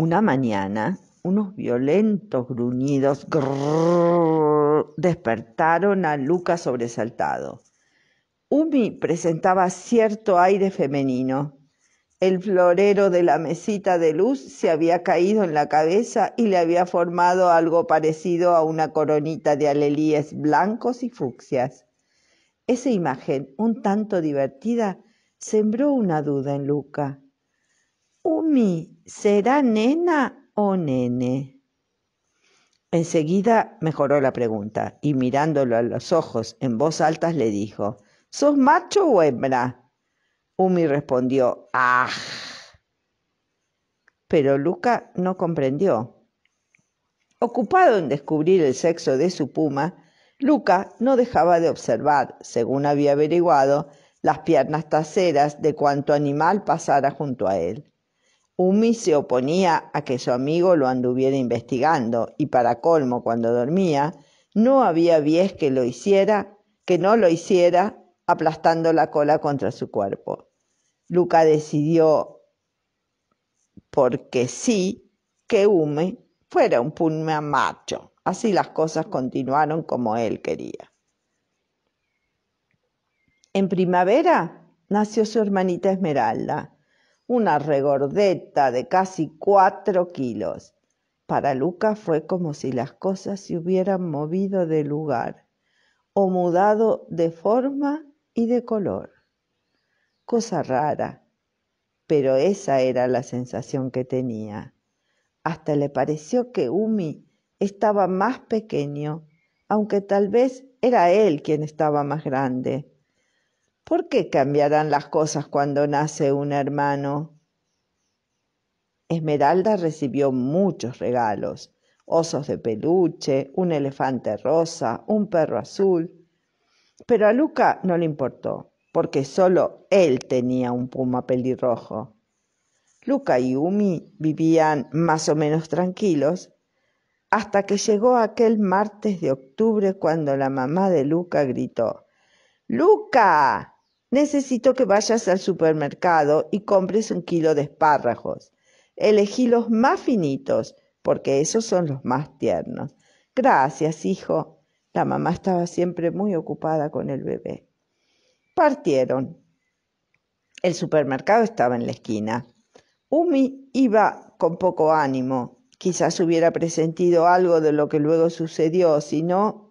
una mañana, unos violentos gruñidos despertaron a Luca sobresaltado. Umi presentaba cierto aire femenino. El florero de la mesita de luz se había caído en la cabeza y le había formado algo parecido a una coronita de alelíes blancos y fucsias. Esa imagen, un tanto divertida, sembró una duda en Luca. Umi, ¿será nena o nene? Enseguida mejoró la pregunta y mirándolo a los ojos en voz alta le dijo, ¿sos macho o hembra? Umi respondió, ¡ah! Pero Luca no comprendió. Ocupado en descubrir el sexo de su puma, Luca no dejaba de observar, según había averiguado, las piernas traseras de cuanto animal pasara junto a él. Umi se oponía a que su amigo lo anduviera investigando y para colmo cuando dormía, no había vies que lo hiciera, que no lo hiciera aplastando la cola contra su cuerpo. Luca decidió, porque sí, que Umi fuera un puma macho. Así las cosas continuaron como él quería. En primavera nació su hermanita Esmeralda una regordeta de casi cuatro kilos. Para Luca fue como si las cosas se hubieran movido de lugar o mudado de forma y de color. Cosa rara, pero esa era la sensación que tenía. Hasta le pareció que Umi estaba más pequeño, aunque tal vez era él quien estaba más grande. ¿Por qué cambiarán las cosas cuando nace un hermano? Esmeralda recibió muchos regalos, osos de peluche, un elefante rosa, un perro azul, pero a Luca no le importó, porque solo él tenía un puma pelirrojo. Luca y Umi vivían más o menos tranquilos hasta que llegó aquel martes de octubre cuando la mamá de Luca gritó, Luca, Necesito que vayas al supermercado y compres un kilo de espárragos. Elegí los más finitos, porque esos son los más tiernos. Gracias, hijo. La mamá estaba siempre muy ocupada con el bebé. Partieron. El supermercado estaba en la esquina. Umi iba con poco ánimo. Quizás hubiera presentido algo de lo que luego sucedió, si no,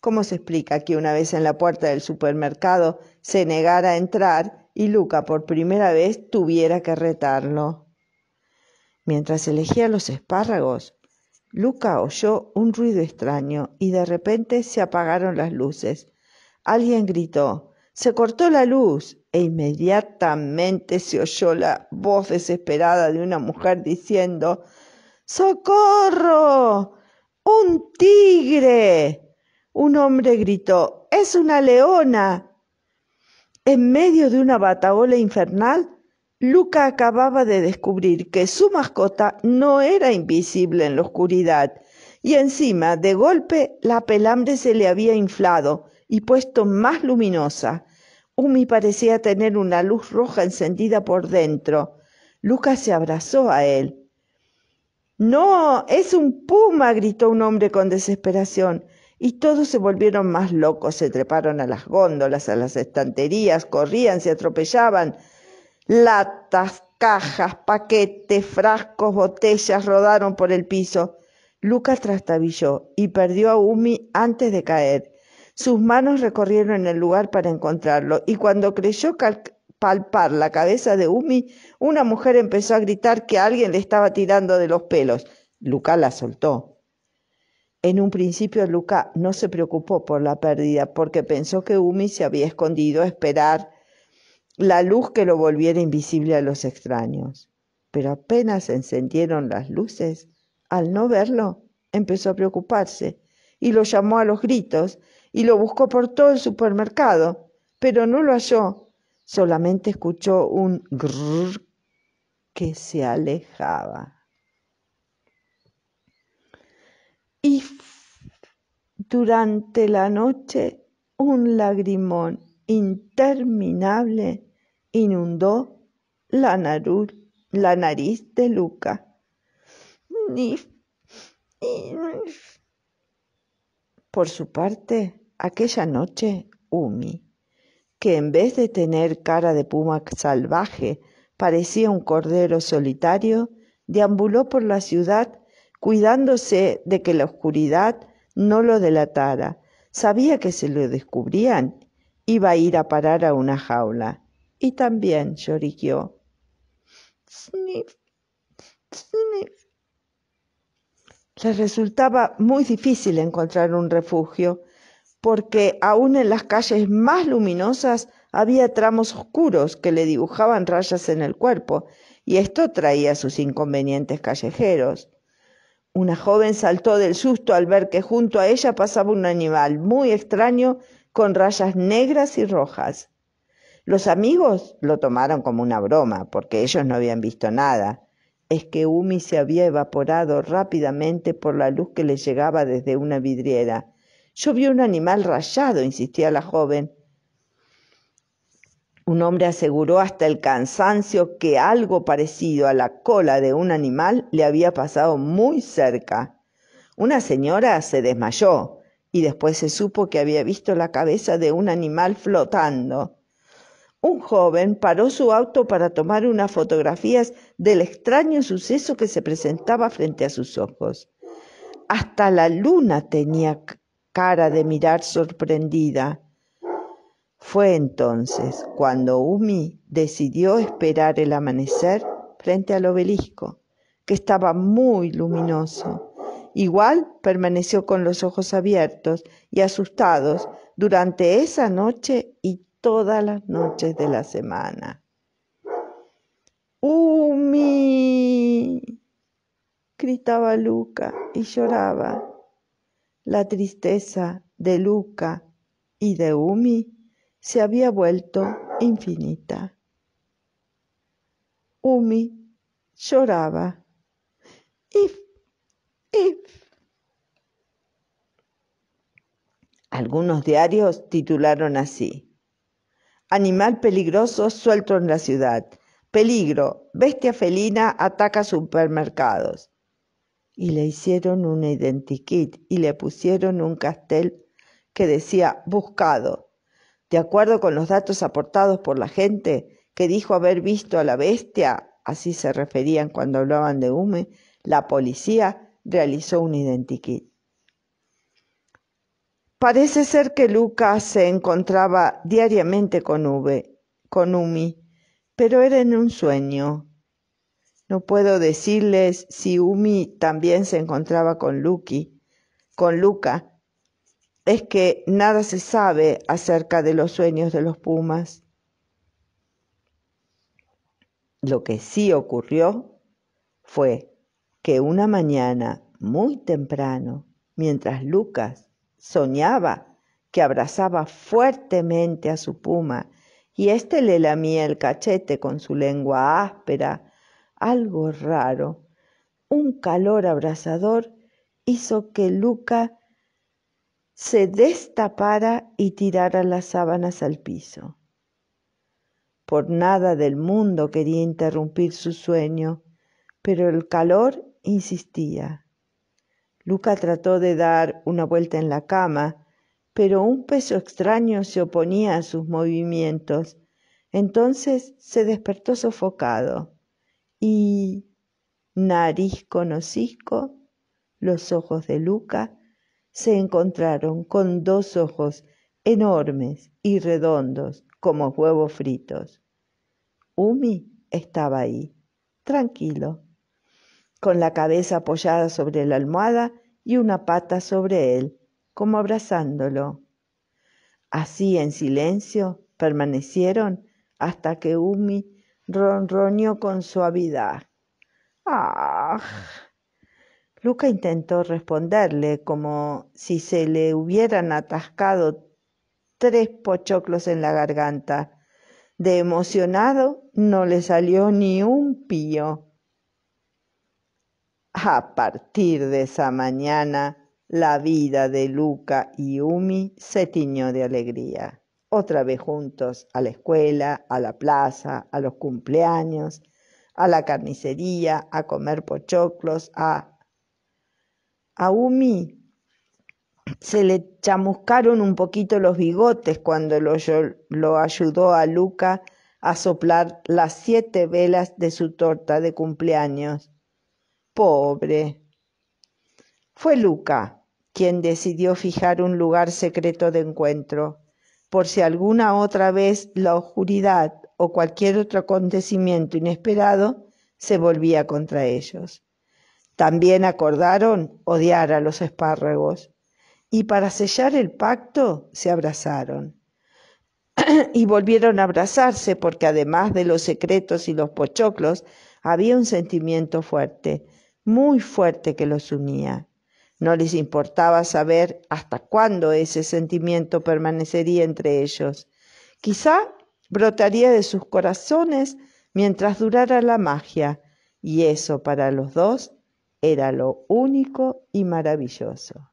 ¿Cómo se explica que una vez en la puerta del supermercado se negara a entrar y Luca por primera vez tuviera que retarlo? Mientras elegía los espárragos, Luca oyó un ruido extraño y de repente se apagaron las luces. Alguien gritó Se cortó la luz e inmediatamente se oyó la voz desesperada de una mujer diciendo Socorro. un tigre un hombre gritó ¡Es una leona! En medio de una bataola infernal, Luca acababa de descubrir que su mascota no era invisible en la oscuridad, y encima, de golpe, la pelambre se le había inflado y puesto más luminosa. Umi parecía tener una luz roja encendida por dentro. Luca se abrazó a él. No, es un puma, gritó un hombre con desesperación. Y todos se volvieron más locos, se treparon a las góndolas, a las estanterías, corrían, se atropellaban. Latas, cajas, paquetes, frascos, botellas rodaron por el piso. Lucas trastabilló y perdió a Umi antes de caer. Sus manos recorrieron el lugar para encontrarlo y cuando creyó palpar la cabeza de Umi, una mujer empezó a gritar que alguien le estaba tirando de los pelos. Lucas la soltó. En un principio Luca no se preocupó por la pérdida porque pensó que Umi se había escondido a esperar la luz que lo volviera invisible a los extraños. Pero apenas encendieron las luces, al no verlo, empezó a preocuparse y lo llamó a los gritos y lo buscó por todo el supermercado, pero no lo halló, solamente escuchó un grrr que se alejaba. y durante la noche un lagrimón interminable inundó la, la nariz de Luca. Por su parte, aquella noche, Umi, que en vez de tener cara de puma salvaje, parecía un cordero solitario, deambuló por la ciudad cuidándose de que la oscuridad no lo delatara. Sabía que se lo descubrían, iba a ir a parar a una jaula. Y también lloriqueó. Le resultaba muy difícil encontrar un refugio, porque aún en las calles más luminosas había tramos oscuros que le dibujaban rayas en el cuerpo, y esto traía sus inconvenientes callejeros. Una joven saltó del susto al ver que junto a ella pasaba un animal muy extraño con rayas negras y rojas. Los amigos lo tomaron como una broma, porque ellos no habían visto nada. Es que Umi se había evaporado rápidamente por la luz que le llegaba desde una vidriera. Yo vi un animal rayado, insistía la joven. Un hombre aseguró hasta el cansancio que algo parecido a la cola de un animal le había pasado muy cerca. Una señora se desmayó y después se supo que había visto la cabeza de un animal flotando. Un joven paró su auto para tomar unas fotografías del extraño suceso que se presentaba frente a sus ojos. Hasta la luna tenía cara de mirar sorprendida. Fue entonces cuando Umi decidió esperar el amanecer frente al obelisco, que estaba muy luminoso. Igual permaneció con los ojos abiertos y asustados durante esa noche y todas las noches de la semana. ¡Umi! gritaba Luca y lloraba. La tristeza de Luca y de Umi se había vuelto infinita. Umi lloraba. If, if. Algunos diarios titularon así. Animal peligroso suelto en la ciudad. Peligro. Bestia felina ataca supermercados. Y le hicieron un identikit y le pusieron un castel que decía buscado de acuerdo con los datos aportados por la gente que dijo haber visto a la bestia, así se referían cuando hablaban de Ume, la policía realizó un identikit. Parece ser que Luca se encontraba diariamente con Ume, con Umi, pero era en un sueño. No puedo decirles si Umi también se encontraba con Lucky, con Luca, es que nada se sabe acerca de los sueños de los pumas. Lo que sí ocurrió fue que una mañana muy temprano, mientras Lucas soñaba que abrazaba fuertemente a su puma y éste le lamía el cachete con su lengua áspera, algo raro, un calor abrasador hizo que Lucas se destapara y tirara las sábanas al piso. Por nada del mundo quería interrumpir su sueño, pero el calor insistía. Luca trató de dar una vuelta en la cama, pero un peso extraño se oponía a sus movimientos. Entonces se despertó sofocado y, nariz con los ojos de Luca se encontraron con dos ojos enormes y redondos como huevos fritos. Umi estaba ahí, tranquilo, con la cabeza apoyada sobre la almohada y una pata sobre él, como abrazándolo. Así en silencio permanecieron hasta que Umi ronroneó con suavidad. ¡Ah! Luca intentó responderle como si se le hubieran atascado tres pochoclos en la garganta. De emocionado no le salió ni un pío. A partir de esa mañana, la vida de Luca y Umi se tiñó de alegría. Otra vez juntos a la escuela, a la plaza, a los cumpleaños, a la carnicería, a comer pochoclos, a a Umi se le chamuscaron un poquito los bigotes cuando lo, lo ayudó a Luca a soplar las siete velas de su torta de cumpleaños. Pobre. Fue Luca quien decidió fijar un lugar secreto de encuentro, por si alguna otra vez la oscuridad o cualquier otro acontecimiento inesperado se volvía contra ellos. También acordaron odiar a los espárragos y para sellar el pacto se abrazaron. y volvieron a abrazarse porque además de los secretos y los pochoclos, había un sentimiento fuerte, muy fuerte que los unía. No les importaba saber hasta cuándo ese sentimiento permanecería entre ellos. Quizá brotaría de sus corazones mientras durara la magia, y eso para los dos era lo único y maravilloso.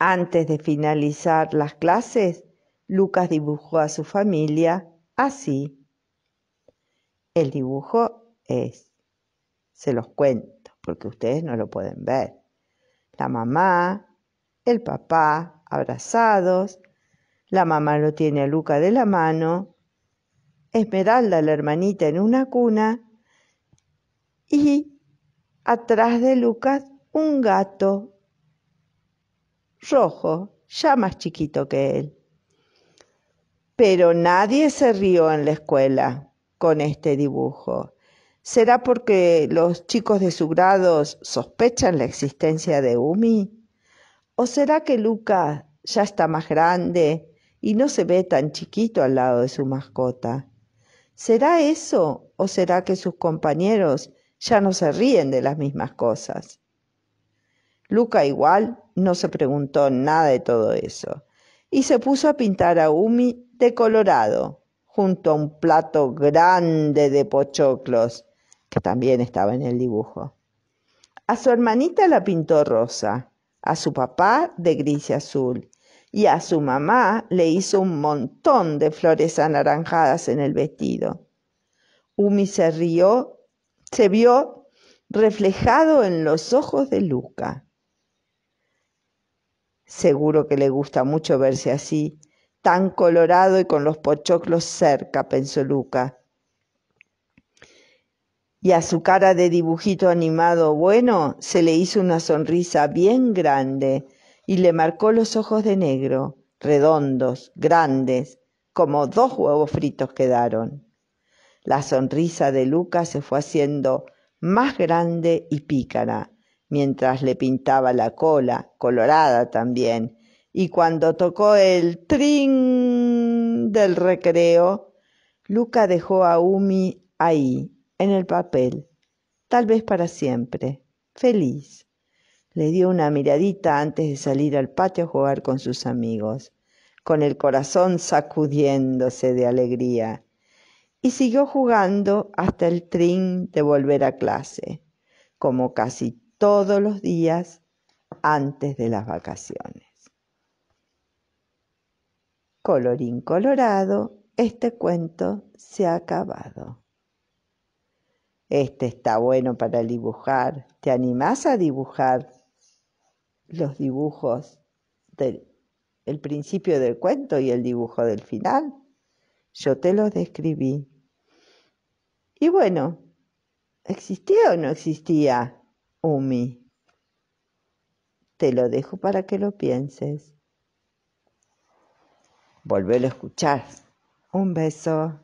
Antes de finalizar las clases, Lucas dibujó a su familia así. El dibujo es, se los cuento, porque ustedes no lo pueden ver. La mamá, el papá, abrazados, la mamá lo tiene a Luca de la mano, Esmeralda, la hermanita, en una cuna y atrás de Lucas un gato rojo, ya más chiquito que él. Pero nadie se rió en la escuela con este dibujo. ¿Será porque los chicos de su grado sospechan la existencia de Umi? ¿O será que Lucas ya está más grande y no se ve tan chiquito al lado de su mascota? ¿Será eso o será que sus compañeros ya no se ríen de las mismas cosas. Luca igual no se preguntó nada de todo eso y se puso a pintar a Umi de colorado junto a un plato grande de pochoclos que también estaba en el dibujo. A su hermanita la pintó rosa, a su papá de gris y azul y a su mamá le hizo un montón de flores anaranjadas en el vestido. Umi se rió se vio reflejado en los ojos de Luca. Seguro que le gusta mucho verse así, tan colorado y con los pochoclos cerca, pensó Luca. Y a su cara de dibujito animado bueno se le hizo una sonrisa bien grande y le marcó los ojos de negro, redondos, grandes, como dos huevos fritos quedaron. La sonrisa de Luca se fue haciendo más grande y pícara, mientras le pintaba la cola, colorada también, y cuando tocó el trin del recreo, Luca dejó a Umi ahí, en el papel, tal vez para siempre, feliz. Le dio una miradita antes de salir al patio a jugar con sus amigos, con el corazón sacudiéndose de alegría y siguió jugando hasta el tren de volver a clase, como casi todos los días antes de las vacaciones. Colorín colorado, este cuento se ha acabado. Este está bueno para dibujar. ¿Te animás a dibujar los dibujos del el principio del cuento y el dibujo del final? Yo te los describí. Y bueno, ¿existía o no existía Umi? Te lo dejo para que lo pienses. Volvelo a escuchar. Un beso.